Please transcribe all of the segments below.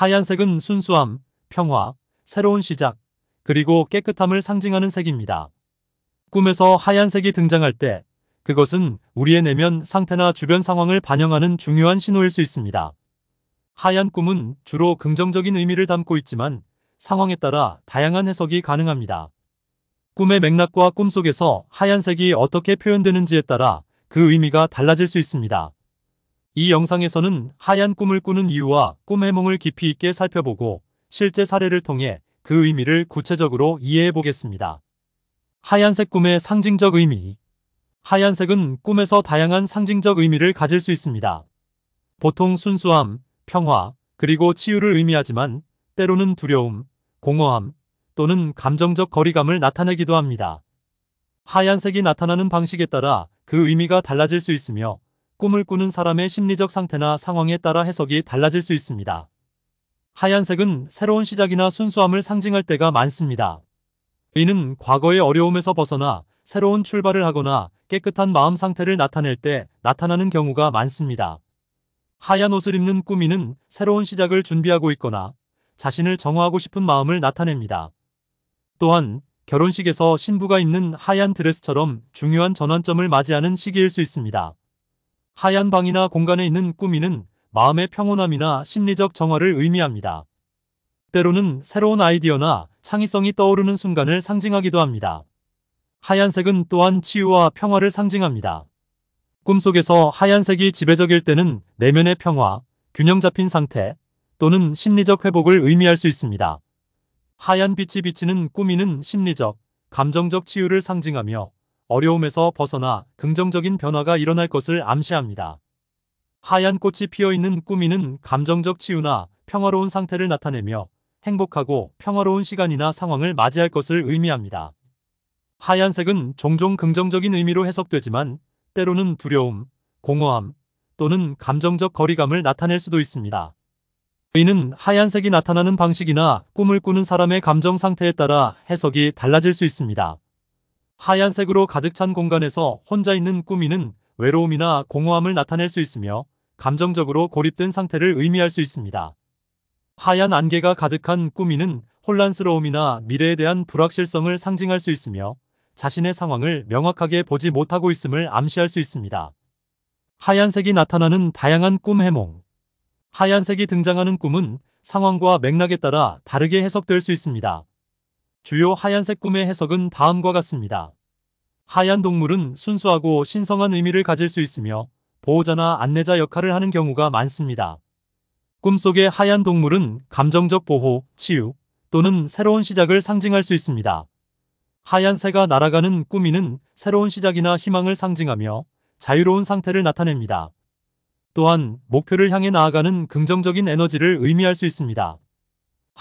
하얀색은 순수함, 평화, 새로운 시작, 그리고 깨끗함을 상징하는 색입니다. 꿈에서 하얀색이 등장할 때 그것은 우리의 내면 상태나 주변 상황을 반영하는 중요한 신호일 수 있습니다. 하얀 꿈은 주로 긍정적인 의미를 담고 있지만 상황에 따라 다양한 해석이 가능합니다. 꿈의 맥락과 꿈속에서 하얀색이 어떻게 표현되는지에 따라 그 의미가 달라질 수 있습니다. 이 영상에서는 하얀 꿈을 꾸는 이유와 꿈 해몽을 깊이 있게 살펴보고 실제 사례를 통해 그 의미를 구체적으로 이해해 보겠습니다. 하얀색 꿈의 상징적 의미 하얀색은 꿈에서 다양한 상징적 의미를 가질 수 있습니다. 보통 순수함, 평화, 그리고 치유를 의미하지만 때로는 두려움, 공허함 또는 감정적 거리감을 나타내기도 합니다. 하얀색이 나타나는 방식에 따라 그 의미가 달라질 수 있으며 꿈을 꾸는 사람의 심리적 상태나 상황에 따라 해석이 달라질 수 있습니다. 하얀색은 새로운 시작이나 순수함을 상징할 때가 많습니다. 의는 과거의 어려움에서 벗어나 새로운 출발을 하거나 깨끗한 마음 상태를 나타낼 때 나타나는 경우가 많습니다. 하얀 옷을 입는 꾸미는 새로운 시작을 준비하고 있거나 자신을 정화하고 싶은 마음을 나타냅니다. 또한 결혼식에서 신부가 입는 하얀 드레스처럼 중요한 전환점을 맞이하는 시기일 수 있습니다. 하얀 방이나 공간에 있는 꾸미는 마음의 평온함이나 심리적 정화를 의미합니다. 때로는 새로운 아이디어나 창의성이 떠오르는 순간을 상징하기도 합니다. 하얀색은 또한 치유와 평화를 상징합니다. 꿈속에서 하얀색이 지배적일 때는 내면의 평화, 균형 잡힌 상태 또는 심리적 회복을 의미할 수 있습니다. 하얀 빛이 비치는 꾸미는 심리적, 감정적 치유를 상징하며 어려움에서 벗어나 긍정적인 변화가 일어날 것을 암시합니다. 하얀 꽃이 피어있는 꾸미는 감정적 치유나 평화로운 상태를 나타내며 행복하고 평화로운 시간이나 상황을 맞이할 것을 의미합니다. 하얀색은 종종 긍정적인 의미로 해석되지만 때로는 두려움, 공허함 또는 감정적 거리감을 나타낼 수도 있습니다. 의는 하얀색이 나타나는 방식이나 꿈을 꾸는 사람의 감정 상태에 따라 해석이 달라질 수 있습니다. 하얀색으로 가득 찬 공간에서 혼자 있는 꾸미는 외로움이나 공허함을 나타낼 수 있으며 감정적으로 고립된 상태를 의미할 수 있습니다. 하얀 안개가 가득한 꾸미는 혼란스러움이나 미래에 대한 불확실성을 상징할 수 있으며 자신의 상황을 명확하게 보지 못하고 있음을 암시할 수 있습니다. 하얀색이 나타나는 다양한 꿈 해몽 하얀색이 등장하는 꿈은 상황과 맥락에 따라 다르게 해석될 수 있습니다. 주요 하얀색 꿈의 해석은 다음과 같습니다. 하얀 동물은 순수하고 신성한 의미를 가질 수 있으며 보호자나 안내자 역할을 하는 경우가 많습니다. 꿈속의 하얀 동물은 감정적 보호, 치유 또는 새로운 시작을 상징할 수 있습니다. 하얀 새가 날아가는 꿈이는 새로운 시작이나 희망을 상징하며 자유로운 상태를 나타냅니다. 또한 목표를 향해 나아가는 긍정적인 에너지를 의미할 수 있습니다.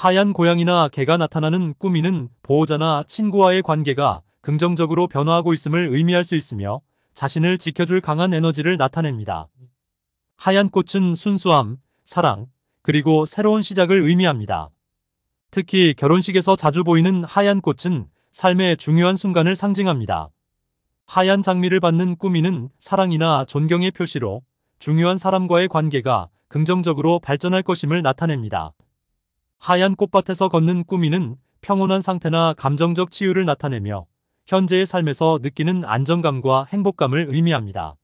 하얀 고양이나 개가 나타나는 꾸미는 보호자나 친구와의 관계가 긍정적으로 변화하고 있음을 의미할 수 있으며 자신을 지켜줄 강한 에너지를 나타냅니다. 하얀 꽃은 순수함, 사랑, 그리고 새로운 시작을 의미합니다. 특히 결혼식에서 자주 보이는 하얀 꽃은 삶의 중요한 순간을 상징합니다. 하얀 장미를 받는 꾸미는 사랑이나 존경의 표시로 중요한 사람과의 관계가 긍정적으로 발전할 것임을 나타냅니다. 하얀 꽃밭에서 걷는 꾸미는 평온한 상태나 감정적 치유를 나타내며 현재의 삶에서 느끼는 안정감과 행복감을 의미합니다.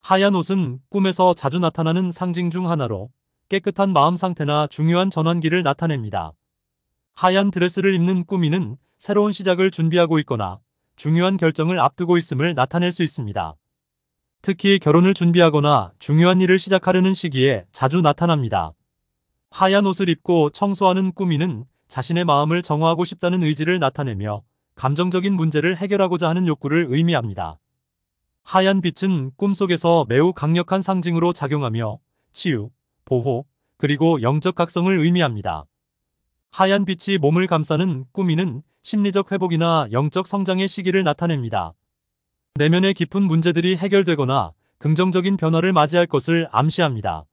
하얀 옷은 꿈에서 자주 나타나는 상징 중 하나로 깨끗한 마음 상태나 중요한 전환기를 나타냅니다. 하얀 드레스를 입는 꾸미는 새로운 시작을 준비하고 있거나 중요한 결정을 앞두고 있음을 나타낼 수 있습니다. 특히 결혼을 준비하거나 중요한 일을 시작하려는 시기에 자주 나타납니다. 하얀 옷을 입고 청소하는 꾸미는 자신의 마음을 정화하고 싶다는 의지를 나타내며 감정적인 문제를 해결하고자 하는 욕구를 의미합니다. 하얀 빛은 꿈속에서 매우 강력한 상징으로 작용하며 치유, 보호, 그리고 영적 각성을 의미합니다. 하얀 빛이 몸을 감싸는 꾸미는 심리적 회복이나 영적 성장의 시기를 나타냅니다. 내면의 깊은 문제들이 해결되거나 긍정적인 변화를 맞이할 것을 암시합니다.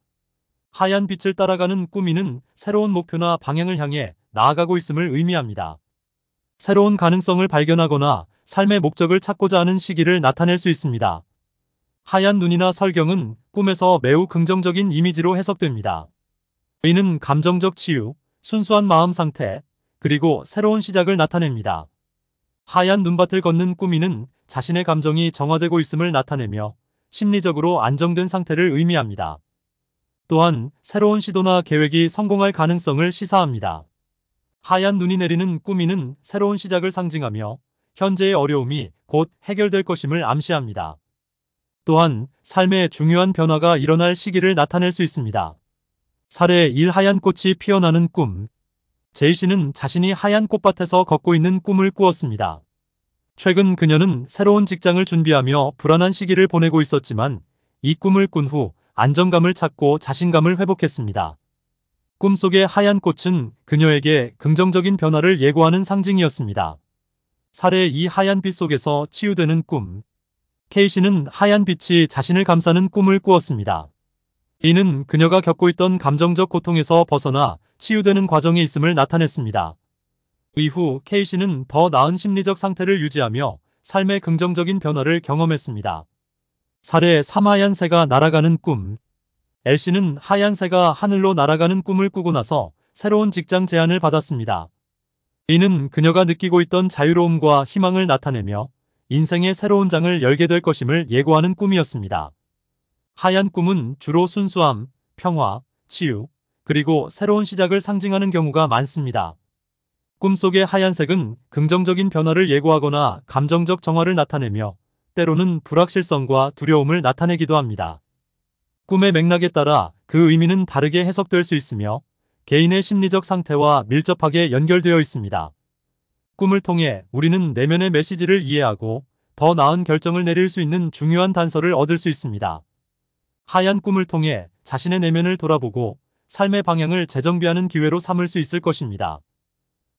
하얀 빛을 따라가는 꾸미는 새로운 목표나 방향을 향해 나아가고 있음을 의미합니다. 새로운 가능성을 발견하거나 삶의 목적을 찾고자 하는 시기를 나타낼 수 있습니다. 하얀 눈이나 설경은 꿈에서 매우 긍정적인 이미지로 해석됩니다. 의는 감정적 치유, 순수한 마음 상태, 그리고 새로운 시작을 나타냅니다. 하얀 눈밭을 걷는 꾸미는 자신의 감정이 정화되고 있음을 나타내며 심리적으로 안정된 상태를 의미합니다. 또한 새로운 시도나 계획이 성공할 가능성을 시사합니다. 하얀 눈이 내리는 꾸미는 새로운 시작을 상징하며 현재의 어려움이 곧 해결될 것임을 암시합니다. 또한 삶의 중요한 변화가 일어날 시기를 나타낼 수 있습니다. 사례 1 하얀 꽃이 피어나는 꿈 제이 씨는 자신이 하얀 꽃밭에서 걷고 있는 꿈을 꾸었습니다. 최근 그녀는 새로운 직장을 준비하며 불안한 시기를 보내고 있었지만 이 꿈을 꾼후 안정감을 찾고 자신감을 회복했습니다. 꿈속의 하얀 꽃은 그녀에게 긍정적인 변화를 예고하는 상징이었습니다. 살의 이 하얀 빛 속에서 치유되는 꿈. 케이시는 하얀 빛이 자신을 감싸는 꿈을 꾸었습니다. 이는 그녀가 겪고 있던 감정적 고통에서 벗어나 치유되는 과정에 있음을 나타냈습니다. 이후 케이시는더 나은 심리적 상태를 유지하며 삶의 긍정적인 변화를 경험했습니다. 사례 3하얀 새가 날아가는 꿈엘씨는 하얀 새가 하늘로 날아가는 꿈을 꾸고 나서 새로운 직장 제안을 받았습니다. 이는 그녀가 느끼고 있던 자유로움과 희망을 나타내며 인생의 새로운 장을 열게 될 것임을 예고하는 꿈이었습니다. 하얀 꿈은 주로 순수함, 평화, 치유, 그리고 새로운 시작을 상징하는 경우가 많습니다. 꿈속의 하얀색은 긍정적인 변화를 예고하거나 감정적 정화를 나타내며 때로는 불확실성과 두려움을 나타내기도 합니다. 꿈의 맥락에 따라 그 의미는 다르게 해석될 수 있으며 개인의 심리적 상태와 밀접하게 연결되어 있습니다. 꿈을 통해 우리는 내면의 메시지를 이해하고 더 나은 결정을 내릴 수 있는 중요한 단서를 얻을 수 있습니다. 하얀 꿈을 통해 자신의 내면을 돌아보고 삶의 방향을 재정비하는 기회로 삼을 수 있을 것입니다.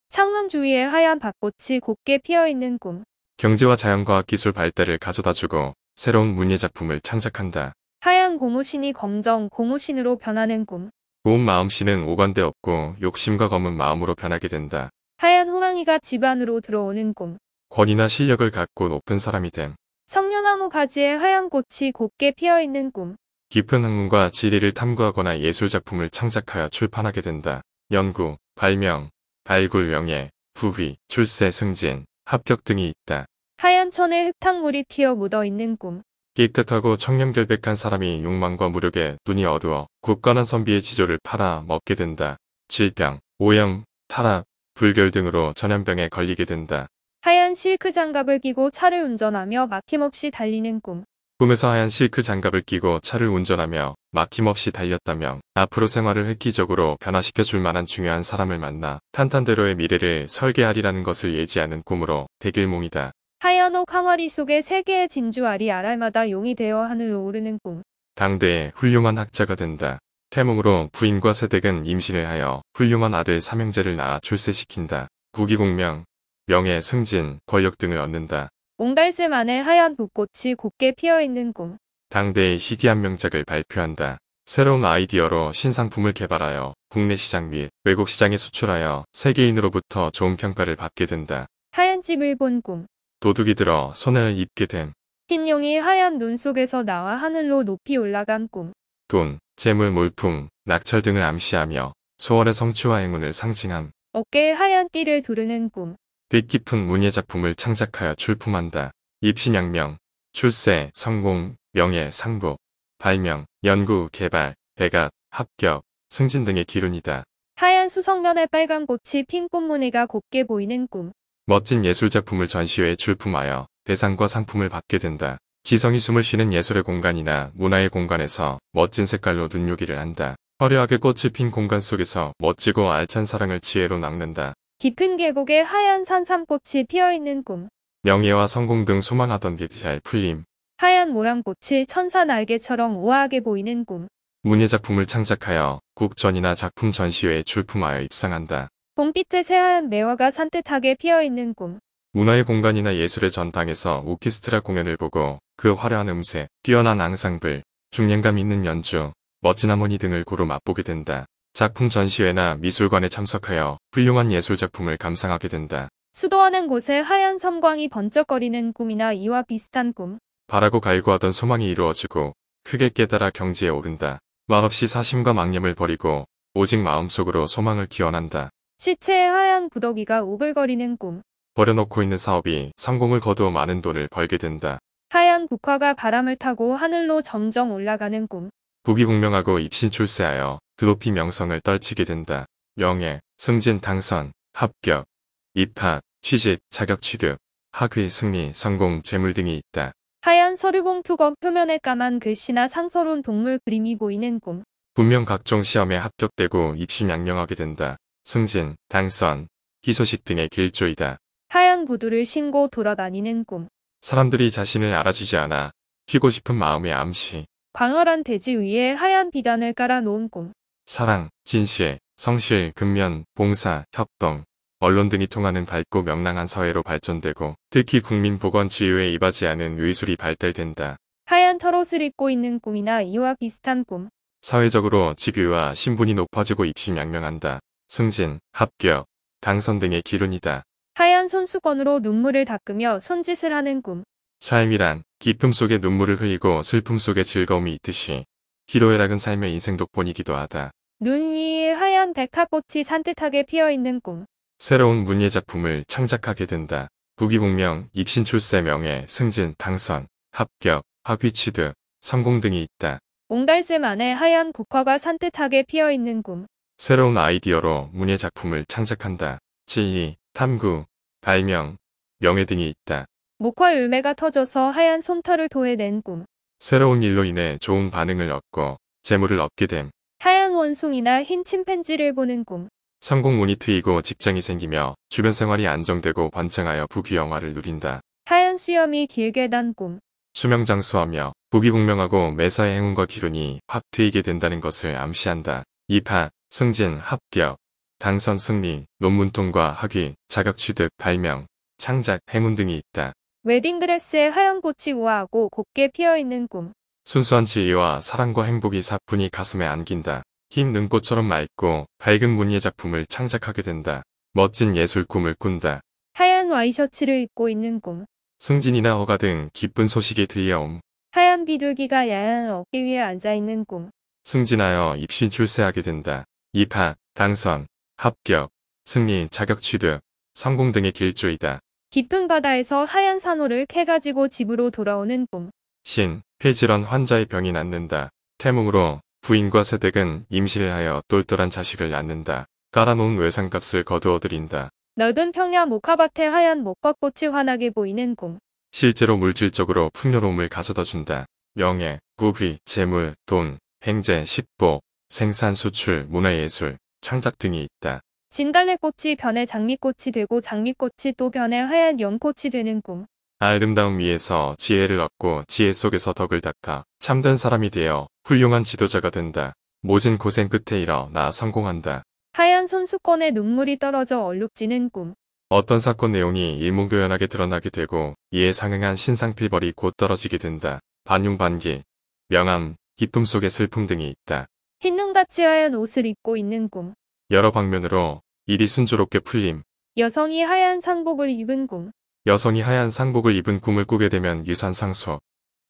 창문 주위에 하얀 벚꽃이 곱게 피어있는 꿈. 경제와 자연과학 기술 발달을 가져다주고 새로운 문예 작품을 창작한다. 하얀 고무신이 검정 고무신으로 변하는 꿈. 고운 마음씨는 오관데 없고 욕심과 검은 마음으로 변하게 된다. 하얀 호랑이가 집 안으로 들어오는 꿈. 권위나 실력을 갖고 높은 사람이 됨. 성녀나무 가지에 하얀 꽃이 곱게 피어있는 꿈. 깊은 학문과 지리를 탐구하거나 예술작품을 창작하여 출판하게 된다. 연구, 발명, 발굴, 명예, 부귀, 출세, 승진, 합격 등이 있다. 하얀 천에 흙탕물이 튀어 묻어있는 꿈. 깨끗하고 청렴결백한 사람이 욕망과 무력에 눈이 어두워 굳건한 선비의 지조를 팔아 먹게 된다. 질병, 오염, 타락, 불결 등으로 전염병에 걸리게 된다. 하얀 실크 장갑을 끼고 차를 운전하며 막힘없이 달리는 꿈. 꿈에서 하얀 실크 장갑을 끼고 차를 운전하며 막힘없이 달렸다며 앞으로 생활을 획기적으로 변화시켜 줄 만한 중요한 사람을 만나 탄탄대로의 미래를 설계하리라는 것을 예지하는 꿈으로 대길몽이다 하얀 옷 항아리 속에 세 개의 진주알이 알알마다 용이 되어 하늘로 오르는 꿈. 당대의 훌륭한 학자가 된다. 태몽으로 부인과 세댁은 임신을 하여 훌륭한 아들 삼형제를 낳아 출세시킨다. 국위공명, 명예, 승진, 권력 등을 얻는다. 옹달샘안에 하얀 붓꽃이 곱게 피어있는 꿈. 당대의 희귀한 명작을 발표한다. 새로운 아이디어로 신상품을 개발하여 국내 시장 및 외국 시장에 수출하여 세계인으로부터 좋은 평가를 받게 된다. 하얀 집을 본 꿈. 도둑이 들어 손을 입게 됨. 흰 용이 하얀 눈 속에서 나와 하늘로 높이 올라간 꿈. 돈, 재물, 물품, 낙찰 등을 암시하며 소원의 성취와 행운을 상징함. 어깨에 하얀 띠를 두르는 꿈. 뜻깊은 문예 작품을 창작하여 출품한다. 입신양명, 출세, 성공, 명예, 상부, 발명, 연구, 개발, 배각 합격, 승진 등의 기운이다 하얀 수성면에 빨간 꽃이 핀 꽃무늬가 곱게 보이는 꿈. 멋진 예술작품을 전시회에 출품하여 대상과 상품을 받게 된다. 지성이 숨을 쉬는 예술의 공간이나 문화의 공간에서 멋진 색깔로 눈요기를 한다. 화려하게 꽃이 핀 공간 속에서 멋지고 알찬 사랑을 지혜로 낚는다 깊은 계곡에 하얀 산삼꽃이 피어있는 꿈. 명예와 성공 등 소망하던 빛이 잘 풀림. 하얀 모란꽃이 천사 날개처럼 우아하게 보이는 꿈. 문예작품을 창작하여 국전이나 작품 전시회에 출품하여 입상한다. 봄빛의 새하얀 매화가 산뜻하게 피어있는 꿈. 문화의 공간이나 예술의 전당에서 오케스트라 공연을 보고 그 화려한 음색, 뛰어난 앙상블, 중량감 있는 연주, 멋진 하모니 등을 고루 맛보게 된다. 작품 전시회나 미술관에 참석하여 훌륭한 예술작품을 감상하게 된다. 수도하는 곳에 하얀 섬광이 번쩍거리는 꿈이나 이와 비슷한 꿈. 바라고 갈구하던 소망이 이루어지고 크게 깨달아 경지에 오른다. 말없이 사심과 망념을 버리고 오직 마음속으로 소망을 기원한다. 시체의 하얀 구더기가 오글거리는 꿈. 버려놓고 있는 사업이 성공을 거두어 많은 돈을 벌게 된다. 하얀 국화가 바람을 타고 하늘로 점점 올라가는 꿈. 부귀공명하고 입신출세하여 드높이 명성을 떨치게 된다. 명예, 승진 당선, 합격, 입학, 취직, 자격 취득, 학위 승리, 성공, 재물 등이 있다. 하얀 서류봉투건 표면에 까만 글씨나 상서로운 동물 그림이 보이는 꿈. 분명 각종 시험에 합격되고 입시 양명하게 된다. 승진, 당선, 희소식 등의 길조이다. 하얀 구두를 신고 돌아다니는 꿈. 사람들이 자신을 알아주지 않아 튀고 싶은 마음의 암시. 광활한 대지 위에 하얀 비단을 깔아놓은 꿈. 사랑, 진실, 성실, 근면, 봉사, 협동, 언론 등이 통하는 밝고 명랑한 사회로 발전되고 특히 국민보건지유에 이바지 않은 의술이 발달된다. 하얀 털옷을 입고 있는 꿈이나 이와 비슷한 꿈. 사회적으로 직위와 신분이 높아지고 입심양명한다 승진, 합격, 당선 등의 기운이다 하얀 손수건으로 눈물을 닦으며 손짓을 하는 꿈. 삶이란 기쁨 속에 눈물을 흘리고 슬픔 속에 즐거움이 있듯이 희로애락은 삶의 인생 독본이기도 하다. 눈 위에 하얀 백합꽃이 산뜻하게 피어있는 꿈. 새로운 문예 작품을 창작하게 된다. 부기공명, 입신출세 명예, 승진, 당선, 합격, 학위 취득, 성공 등이 있다. 옹달샘 안에 하얀 국화가 산뜻하게 피어있는 꿈. 새로운 아이디어로 문예 작품을 창작한다. 진리, 탐구, 발명, 명예 등이 있다. 목화 열매가 터져서 하얀 솜털을 도해낸 꿈. 새로운 일로 인해 좋은 반응을 얻고 재물을 얻게 됨. 하얀 원숭이나 흰 침팬지를 보는 꿈. 성공 모니트이고 직장이 생기며 주변 생활이 안정되고 번창하여 부귀영화를 누린다. 하얀 수염이 길게 난 꿈. 수명장수하며 부귀공명하고 매사의 행운과 기운이 확 트이게 된다는 것을 암시한다. 2파, 승진, 합격, 당선 승리, 논문 통과, 학위, 자격 취득, 발명, 창작, 행운 등이 있다. 웨딩드레스에 하얀 꽃이 우아하고 곱게 피어있는 꿈. 순수한 지혜와 사랑과 행복이 사뿐히 가슴에 안긴다. 흰 눈꽃처럼 맑고 밝은 무늬의 작품을 창작하게 된다. 멋진 예술 꿈을 꾼다. 하얀 와이셔츠를 입고 있는 꿈. 승진이나 허가 등 기쁜 소식이 들려옴. 하얀 비둘기가 야한 어깨 위에 앉아있는 꿈. 승진하여 입신 출세하게 된다. 입학, 당선, 합격, 승리, 자격 취득, 성공 등의 길조이다. 깊은 바다에서 하얀 산호를 캐가지고 집으로 돌아오는 꿈. 신, 폐질환 환자의 병이 낫는다. 태몽으로 부인과 새댁은 임시를 하여 똘똘한 자식을 낳는다. 깔아놓은 외상값을 거두어들인다. 넓은 평야 모카밭에 하얀 목화꽃이 환하게 보이는 꿈. 실제로 물질적으로 풍요로움을 가져다 준다. 명예, 부귀, 재물, 돈, 행제, 식복, 생산, 수출, 문화예술, 창작 등이 있다. 진달래꽃이 변해 장미꽃이 되고 장미꽃이 또 변해 하얀 연꽃이 되는 꿈. 아름다움 위에서 지혜를 얻고 지혜 속에서 덕을 닦아 참된 사람이 되어 훌륭한 지도자가 된다. 모진 고생 끝에 일어나 성공한다. 하얀 손수건에 눈물이 떨어져 얼룩지는 꿈. 어떤 사건 내용이 일목요연하게 드러나게 되고 이에 상응한 신상필벌이 곧 떨어지게 된다. 반용반기, 명암, 기쁨 속에 슬픔 등이 있다. 흰눈같이 하얀 옷을 입고 있는 꿈. 여러 방면으로 일이 순조롭게 풀림. 여성이 하얀 상복을 입은 꿈. 여성이 하얀 상복을 입은 꿈을 꾸게 되면 유산 상속,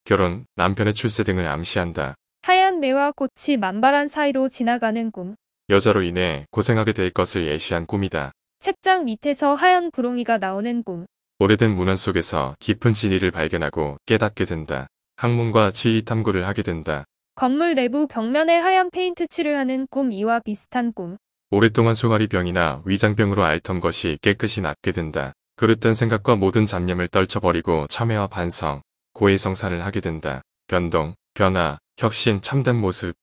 결혼, 남편의 출세 등을 암시한다. 하얀 매와 꽃이 만발한 사이로 지나가는 꿈. 여자로 인해 고생하게 될 것을 예시한 꿈이다. 책장 밑에서 하얀 구렁이가 나오는 꿈. 오래된 문헌 속에서 깊은 진리를 발견하고 깨닫게 된다. 학문과 지휘 탐구를 하게 된다. 건물 내부 벽면에 하얀 페인트 칠을 하는 꿈 이와 비슷한 꿈. 오랫동안 송아리병이나 위장병으로 앓던 것이 깨끗이 낫게 된다. 그릇된 생각과 모든 잡념을 떨쳐버리고 참회와 반성, 고해성사를 하게 된다. 변동, 변화, 혁신, 참된 모습,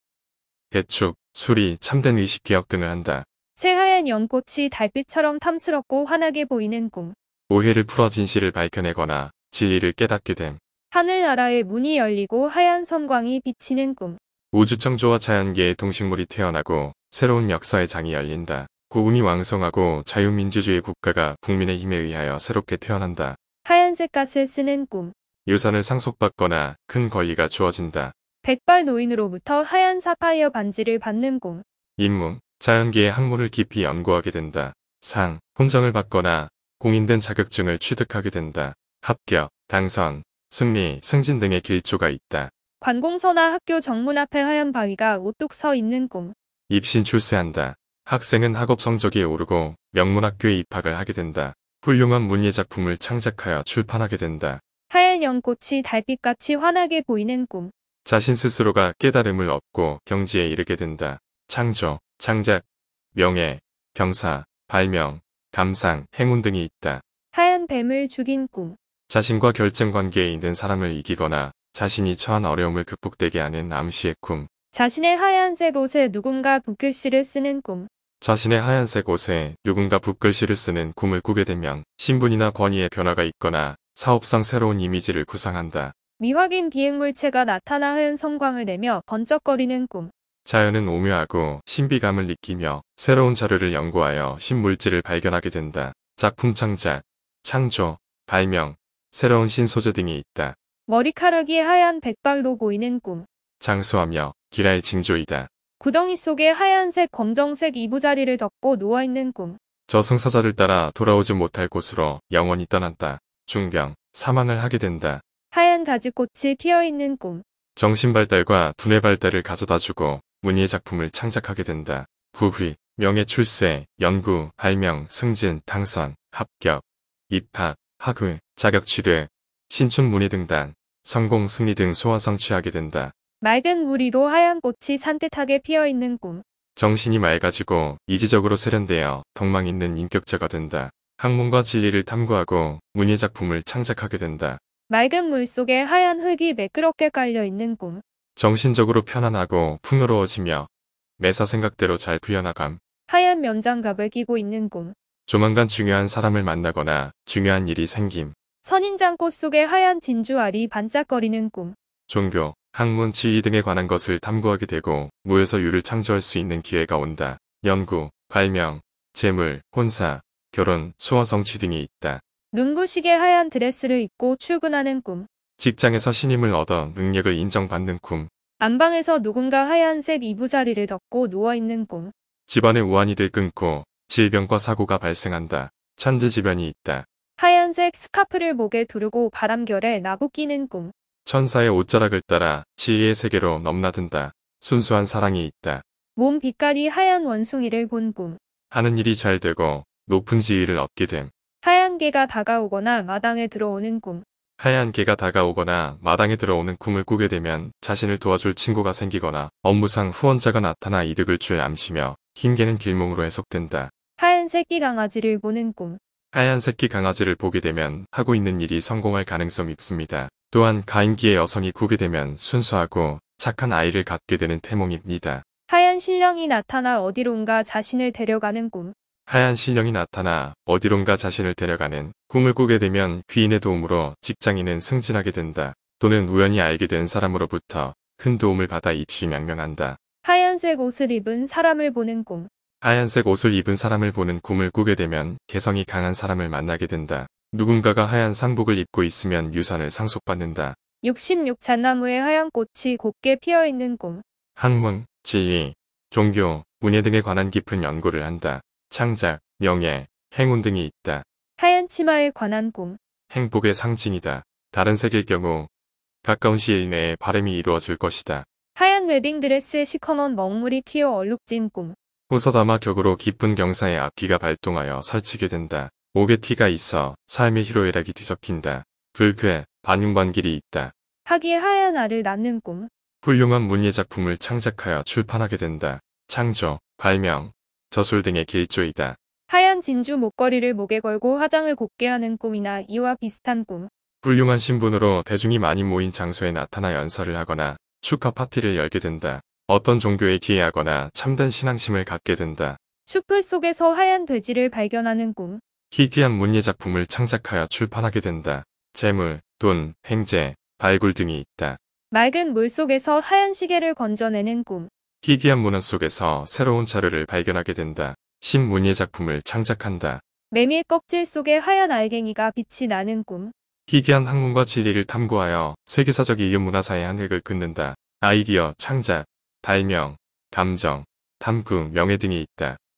개축, 수리, 참된 의식 기억 등을 한다. 새하얀 연꽃이 달빛처럼 탐스럽고 환하게 보이는 꿈. 오해를 풀어 진실을 밝혀내거나 진리를 깨닫게 됨. 하늘나라의 문이 열리고 하얀 섬광이 비치는 꿈. 우주청조와 자연계의 동식물이 태어나고 새로운 역사의 장이 열린다. 구음이 왕성하고 자유민주주의 국가가 국민의 힘에 의하여 새롭게 태어난다. 하얀색 갓을 쓰는 꿈. 유산을 상속받거나 큰 권리가 주어진다. 백발 노인으로부터 하얀 사파이어 반지를 받는 꿈. 임무, 자연계의 학문을 깊이 연구하게 된다. 상, 훈정을 받거나 공인된 자격증을 취득하게 된다. 합격, 당선, 승리, 승진 등의 길조가 있다. 관공서나 학교 정문 앞에 하얀 바위가 우뚝 서 있는 꿈. 입신 출세한다. 학생은 학업 성적이 오르고 명문학교에 입학을 하게 된다. 훌륭한 문예 작품을 창작하여 출판하게 된다. 하얀 연꽃이 달빛같이 환하게 보이는 꿈. 자신 스스로가 깨달음을 얻고 경지에 이르게 된다. 창조, 창작, 명예, 경사, 발명, 감상, 행운 등이 있다. 하얀 뱀을 죽인 꿈. 자신과 결정 관계에 있는 사람을 이기거나 자신이 처한 어려움을 극복되게 하는 암시의 꿈. 자신의 하얀색 옷에 누군가 붓글씨를 쓰는 꿈. 자신의 하얀색 옷에 누군가 붓글씨를 쓰는 꿈을 꾸게 되면 신분이나 권위의 변화가 있거나 사업상 새로운 이미지를 구상한다. 미확인 비행물체가 나타나 하얀 성광을 내며 번쩍거리는 꿈. 자연은 오묘하고 신비감을 느끼며 새로운 자료를 연구하여 신물질을 발견하게 된다. 작품 창작, 창조, 발명, 새로운 신소재 등이 있다. 머리카락이 하얀 백발로 보이는 꿈. 장수하며 기라의 징조이다. 구덩이 속에 하얀색 검정색 이부자리를 덮고 누워있는 꿈. 저승사자를 따라 돌아오지 못할 곳으로 영원히 떠난다. 중병, 사망을 하게 된다. 하얀 가지꽃이 피어있는 꿈. 정신발달과 두뇌발달을 가져다주고 문의 작품을 창작하게 된다. 부휘, 명예 출세, 연구, 발명, 승진, 당선, 합격, 입학, 학위, 자격 취득, 신춘 문의 등단, 성공 승리 등 소화 성취하게 된다. 맑은 무리로 하얀 꽃이 산뜻하게 피어있는 꿈. 정신이 맑아지고 이지적으로 세련되어 덕망 있는 인격자가 된다. 학문과 진리를 탐구하고 문예작품을 창작하게 된다. 맑은 물 속에 하얀 흙이 매끄럽게 깔려있는 꿈. 정신적으로 편안하고 풍요로워지며 매사 생각대로 잘 풀려나감. 하얀 면장갑을 끼고 있는 꿈. 조만간 중요한 사람을 만나거나 중요한 일이 생김. 선인장꽃 속에 하얀 진주알이 반짝거리는 꿈. 종교, 학문치 2등에 관한 것을 탐구하게 되고 무에서 유를 창조할 수 있는 기회가 온다. 연구, 발명, 재물, 혼사, 결혼, 수원 성취 등이 있다. 눈부시게 하얀 드레스를 입고 출근하는 꿈. 직장에서 신임을 얻어 능력을 인정받는 꿈. 안방에서 누군가 하얀색 이부자리를 덮고 누워있는 꿈. 집안의 우환이들 끊고 질병과 사고가 발생한다. 천지지변이 있다. 하얀색 스카프를 목에 두르고 바람결에 나부 끼는 꿈. 천사의 옷자락을 따라 지혜의 세계로 넘나든다. 순수한 사랑이 있다. 몸 빛깔이 하얀 원숭이를 본 꿈. 하는 일이 잘 되고 높은 지위를 얻게 됨. 하얀 개가 다가오거나 마당에 들어오는 꿈. 하얀 개가 다가오거나 마당에 들어오는 꿈을 꾸게 되면 자신을 도와줄 친구가 생기거나 업무상 후원자가 나타나 이득을 줄 암시며 흰개는 길몽으로 해석된다. 하얀 새끼 강아지를 보는 꿈. 하얀 새끼 강아지를 보게 되면 하고 있는 일이 성공할 가능성이 있습니다. 또한 가임기의 여성이 구비되면 순수하고 착한 아이를 갖게 되는 태몽입니다. 하얀 신령이 나타나 어디론가 자신을 데려가는 꿈. 하얀 신령이 나타나 어디론가 자신을 데려가는 꿈을 꾸게 되면 귀인의 도움으로 직장인은 승진하게 된다. 또는 우연히 알게 된 사람으로부터 큰 도움을 받아 입시 명명한다. 하얀색 옷을 입은 사람을 보는 꿈. 하얀색 옷을 입은 사람을 보는 꿈을 꾸게 되면 개성이 강한 사람을 만나게 된다. 누군가가 하얀 상복을 입고 있으면 유산을 상속받는다. 66자나무의 하얀 꽃이 곱게 피어있는 꿈. 학문, 지위, 종교, 문예 등에 관한 깊은 연구를 한다. 창작, 명예, 행운 등이 있다. 하얀 치마에 관한 꿈. 행복의 상징이다. 다른 색일 경우 가까운 시일 내에 바람이 이루어질 것이다. 하얀 웨딩드레스에 시커먼 먹물이 튀어 얼룩진 꿈. 호서다마 격으로 깊은 경사의 악기가 발동하여 설치게 된다. 목에 티가 있어 삶의 희로애락이 뒤섞인다. 불쾌, 반윤반길이 있다. 하기에 하얀 알을 낳는 꿈. 훌륭한 문예 작품을 창작하여 출판하게 된다. 창조, 발명, 저술 등의 길조이다. 하얀 진주 목걸이를 목에 걸고 화장을 곱게 하는 꿈이나 이와 비슷한 꿈. 훌륭한 신분으로 대중이 많이 모인 장소에 나타나 연설을 하거나 축하 파티를 열게 된다. 어떤 종교에 기여하거나 참된 신앙심을 갖게 된다. 숲풀 속에서 하얀 돼지를 발견하는 꿈. 희귀한 문예 작품을 창작하여 출판하게 된다. 재물, 돈, 행제, 발굴 등이 있다. 맑은 물 속에서 하얀 시계를 건져내는 꿈. 희귀한 문헌 속에서 새로운 자료를 발견하게 된다. 신문예 작품을 창작한다. 메밀 껍질 속에 하얀 알갱이가 빛이 나는 꿈. 희귀한 학문과 진리를 탐구하여 세계사적 인류 문화사의 한 획을 긋는다. 아이디어, 창작, 발명, 감정, 탐구, 명예 등이 있다.